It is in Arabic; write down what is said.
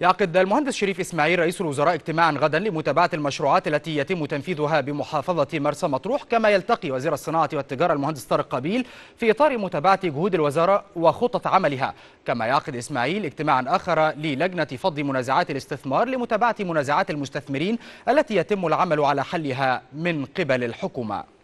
يعقد المهندس شريف إسماعيل رئيس الوزراء اجتماعا غدا لمتابعة المشروعات التي يتم تنفيذها بمحافظة مرسى مطروح كما يلتقي وزير الصناعة والتجارة المهندس طارق قبيل في إطار متابعة جهود الوزارة وخطط عملها كما يعقد إسماعيل اجتماعا آخر للجنة فض منازعات الاستثمار لمتابعة منازعات المستثمرين التي يتم العمل على حلها من قبل الحكومة